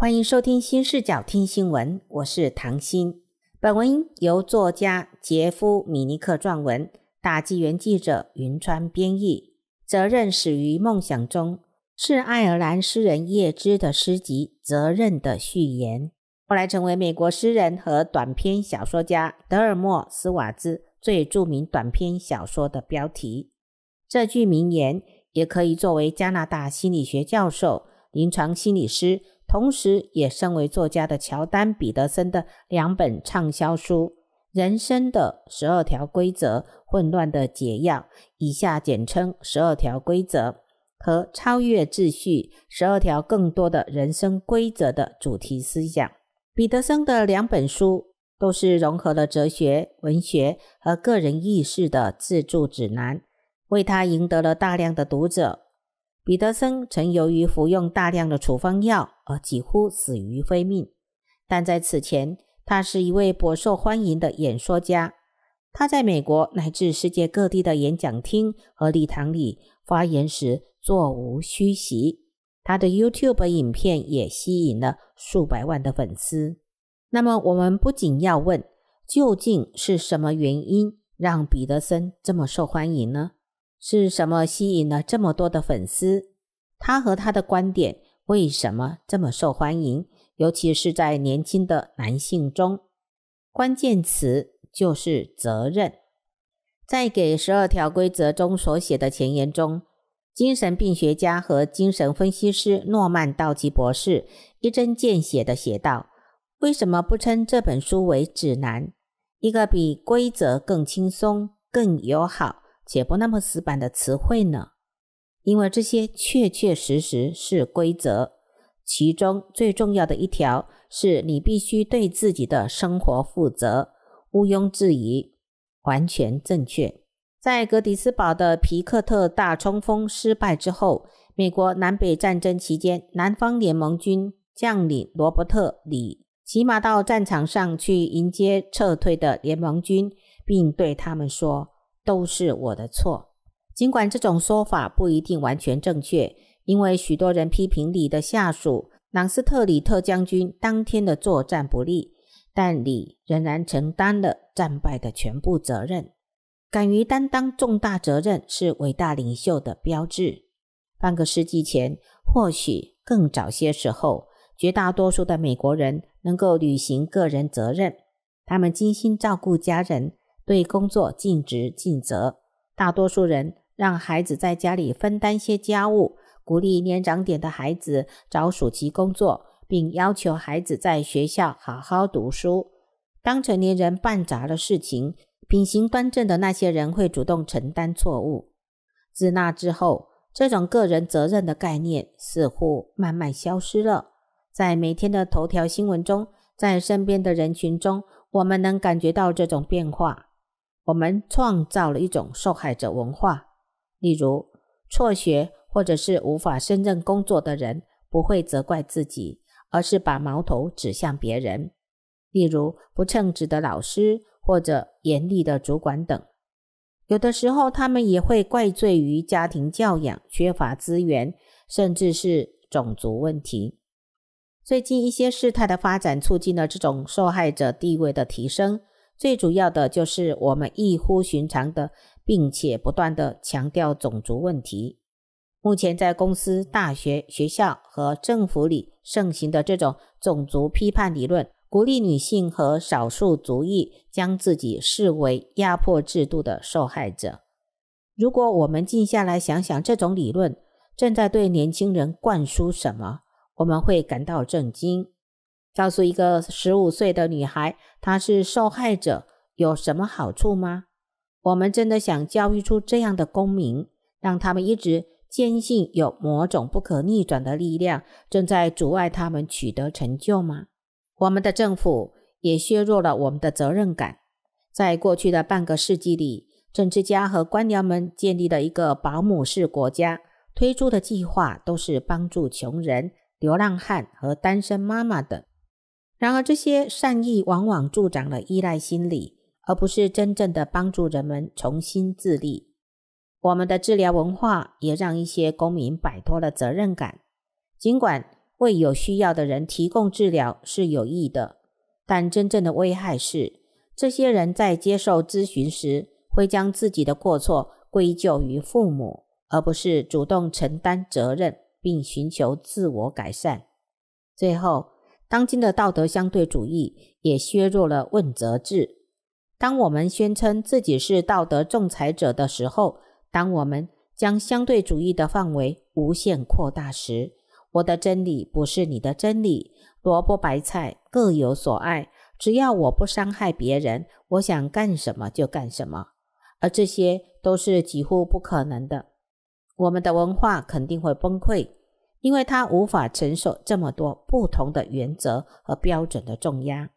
欢迎收听新视角听新闻，我是唐鑫。本文由作家杰夫·米尼克撰文，大纪元记者云川编译。责任始于梦想中，是爱尔兰诗人叶芝的诗集《责任》的序言，后来成为美国诗人和短篇小说家德尔莫·斯瓦兹最著名短篇小说的标题。这句名言也可以作为加拿大心理学教授、临床心理师。同时，也身为作家的乔丹·彼得森的两本畅销书《人生的十二条规则：混乱的解药》（以下简称《十二条规则》）和《超越秩序：十二条更多的人生规则》的主题思想。彼得森的两本书都是融合了哲学、文学和个人意识的自助指南，为他赢得了大量的读者。彼得森曾由于服用大量的处方药。而几乎死于非命，但在此前，他是一位颇受欢迎的演说家。他在美国乃至世界各地的演讲厅和礼堂里发言时座无虚席。他的 YouTube 影片也吸引了数百万的粉丝。那么，我们不仅要问，究竟是什么原因让彼得森这么受欢迎呢？是什么吸引了这么多的粉丝？他和他的观点。为什么这么受欢迎？尤其是在年轻的男性中，关键词就是责任。在给十二条规则中所写的前言中，精神病学家和精神分析师诺曼道奇博士一针见血地写道：“为什么不称这本书为指南？一个比规则更轻松、更友好且不那么死板的词汇呢？”因为这些确确实实是规则，其中最重要的一条是你必须对自己的生活负责，毋庸置疑，完全正确。在格迪斯堡的皮克特大冲锋失败之后，美国南北战争期间，南方联盟军将领罗伯特里骑马到战场上去迎接撤退的联盟军，并对他们说：“都是我的错。”尽管这种说法不一定完全正确，因为许多人批评李的下属朗斯特里特将军当天的作战不利，但李仍然承担了战败的全部责任。敢于担当重大责任是伟大领袖的标志。半个世纪前，或许更早些时候，绝大多数的美国人能够履行个人责任，他们精心照顾家人，对工作尽职尽责，大多数人。让孩子在家里分担些家务，鼓励年长点的孩子找暑期工作，并要求孩子在学校好好读书。当成年人办砸了事情，品行端正的那些人会主动承担错误。自那之后，这种个人责任的概念似乎慢慢消失了。在每天的头条新闻中，在身边的人群中，我们能感觉到这种变化。我们创造了一种受害者文化。例如，辍学或者是无法胜任工作的人，不会责怪自己，而是把矛头指向别人，例如不称职的老师或者严厉的主管等。有的时候，他们也会怪罪于家庭教养缺乏资源，甚至是种族问题。最近一些事态的发展，促进了这种受害者地位的提升。最主要的就是我们异乎寻常的。并且不断地强调种族问题。目前在公司、大学、学校和政府里盛行的这种种族批判理论，鼓励女性和少数族裔将自己视为压迫制度的受害者。如果我们静下来想想这种理论正在对年轻人灌输什么，我们会感到震惊。告诉一个十五岁的女孩她是受害者有什么好处吗？我们真的想教育出这样的公民，让他们一直坚信有某种不可逆转的力量正在阻碍他们取得成就吗？我们的政府也削弱了我们的责任感。在过去的半个世纪里，政治家和官僚们建立了一个保姆式国家，推出的计划都是帮助穷人、流浪汉和单身妈妈的。然而，这些善意往往助长了依赖心理。而不是真正的帮助人们重新自立，我们的治疗文化也让一些公民摆脱了责任感。尽管为有需要的人提供治疗是有益的，但真正的危害是，这些人在接受咨询时会将自己的过错归咎于父母，而不是主动承担责任并寻求自我改善。最后，当今的道德相对主义也削弱了问责制。当我们宣称自己是道德仲裁者的时候，当我们将相对主义的范围无限扩大时，我的真理不是你的真理，萝卜白菜各有所爱。只要我不伤害别人，我想干什么就干什么，而这些都是几乎不可能的。我们的文化肯定会崩溃，因为它无法承受这么多不同的原则和标准的重压。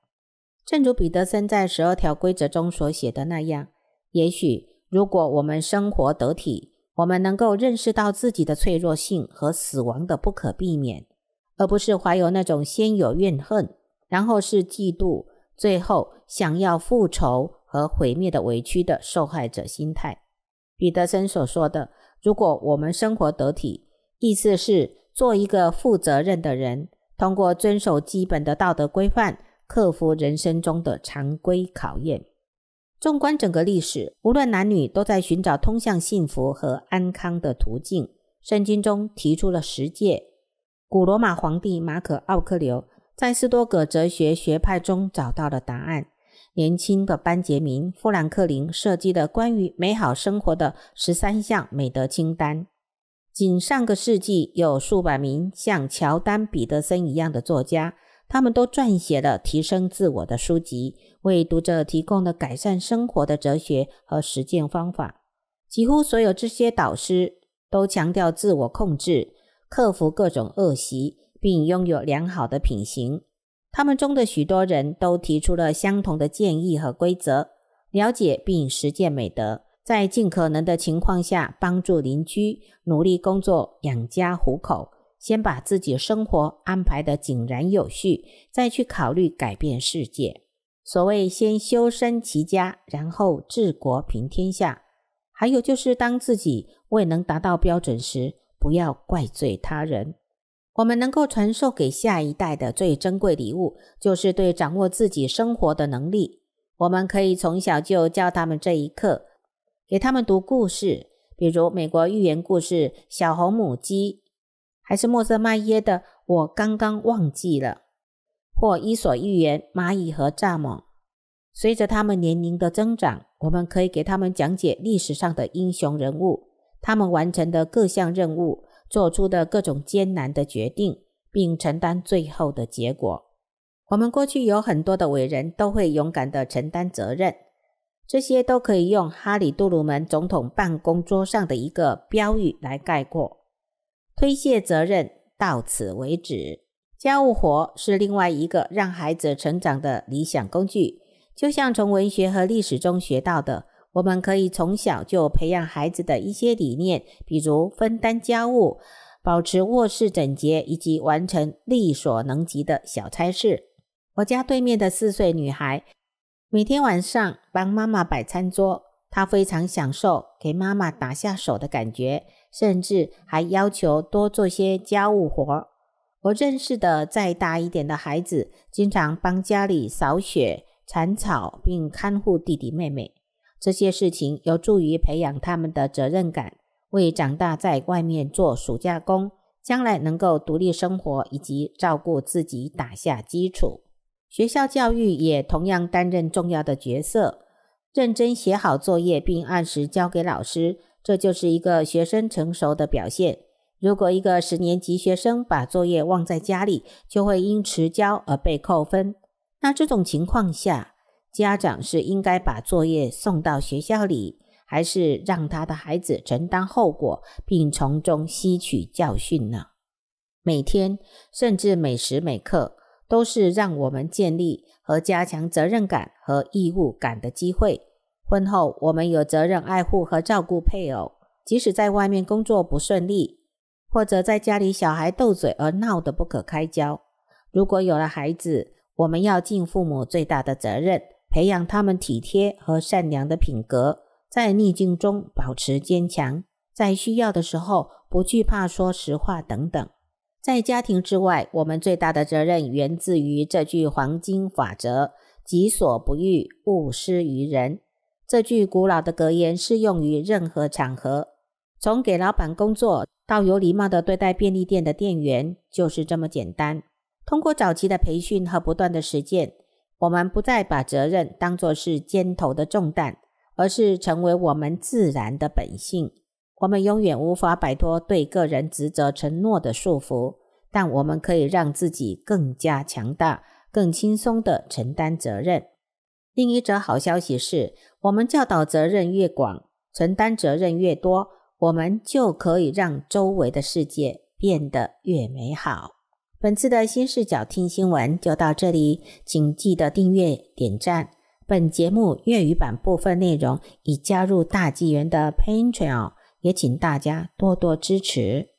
正如彼得森在十二条规则中所写的那样，也许如果我们生活得体，我们能够认识到自己的脆弱性和死亡的不可避免，而不是怀有那种先有怨恨，然后是嫉妒，最后想要复仇和毁灭的委屈的受害者心态。彼得森所说的“如果我们生活得体”，意思是做一个负责任的人，通过遵守基本的道德规范。克服人生中的常规考验。纵观整个历史，无论男女，都在寻找通向幸福和安康的途径。圣经中提出了十诫。古罗马皇帝马可·奥克留，在斯多葛哲学学派中找到了答案。年轻的班杰明·富兰克林设计的关于美好生活的十三项美德清单。仅上个世纪，有数百名像乔丹·彼得森一样的作家。他们都撰写了提升自我的书籍，为读者提供了改善生活的哲学和实践方法。几乎所有这些导师都强调自我控制、克服各种恶习，并拥有良好的品行。他们中的许多人都提出了相同的建议和规则：了解并实践美德，在尽可能的情况下帮助邻居，努力工作养家糊口。先把自己生活安排的井然有序，再去考虑改变世界。所谓“先修身齐家，然后治国平天下”。还有就是，当自己未能达到标准时，不要怪罪他人。我们能够传授给下一代的最珍贵礼物，就是对掌握自己生活的能力。我们可以从小就教他们这一课，给他们读故事，比如美国寓言故事《小红母鸡》。还是莫瑟麦耶的，我刚刚忘记了。或《伊索寓言》蚂蚁和蚱蜢。随着他们年龄的增长，我们可以给他们讲解历史上的英雄人物，他们完成的各项任务，做出的各种艰难的决定，并承担最后的结果。我们过去有很多的伟人都会勇敢的承担责任。这些都可以用哈里杜鲁门总统办公桌上的一个标语来概括。推卸责任到此为止。家务活是另外一个让孩子成长的理想工具。就像从文学和历史中学到的，我们可以从小就培养孩子的一些理念，比如分担家务、保持卧室整洁以及完成力所能及的小差事。我家对面的四岁女孩每天晚上帮妈妈摆餐桌。他非常享受给妈妈打下手的感觉，甚至还要求多做些家务活。我认识的再大一点的孩子，经常帮家里扫雪、铲草，并看护弟弟妹妹。这些事情有助于培养他们的责任感，为长大在外面做暑假工、将来能够独立生活以及照顾自己打下基础。学校教育也同样担任重要的角色。认真写好作业并按时交给老师，这就是一个学生成熟的表现。如果一个十年级学生把作业忘在家里，就会因迟交而被扣分。那这种情况下，家长是应该把作业送到学校里，还是让他的孩子承担后果并从中吸取教训呢？每天，甚至每时每刻。都是让我们建立和加强责任感和义务感的机会。婚后，我们有责任爱护和照顾配偶，即使在外面工作不顺利，或者在家里小孩斗嘴而闹得不可开交。如果有了孩子，我们要尽父母最大的责任，培养他们体贴和善良的品格，在逆境中保持坚强，在需要的时候不惧怕说实话等等。在家庭之外，我们最大的责任源自于这句黄金法则：“己所不欲，勿施于人。”这句古老的格言适用于任何场合，从给老板工作到有礼貌的对待便利店的店员，就是这么简单。通过早期的培训和不断的实践，我们不再把责任当作是肩头的重担，而是成为我们自然的本性。我们永远无法摆脱对个人职责承诺的束缚，但我们可以让自己更加强大，更轻松的承担责任。另一则好消息是，我们教导责任越广，承担责任越多，我们就可以让周围的世界变得越美好。本次的新视角听新闻就到这里，请记得订阅、点赞。本节目粤语版部分内容已加入大纪元的 Patreon。也请大家多多支持。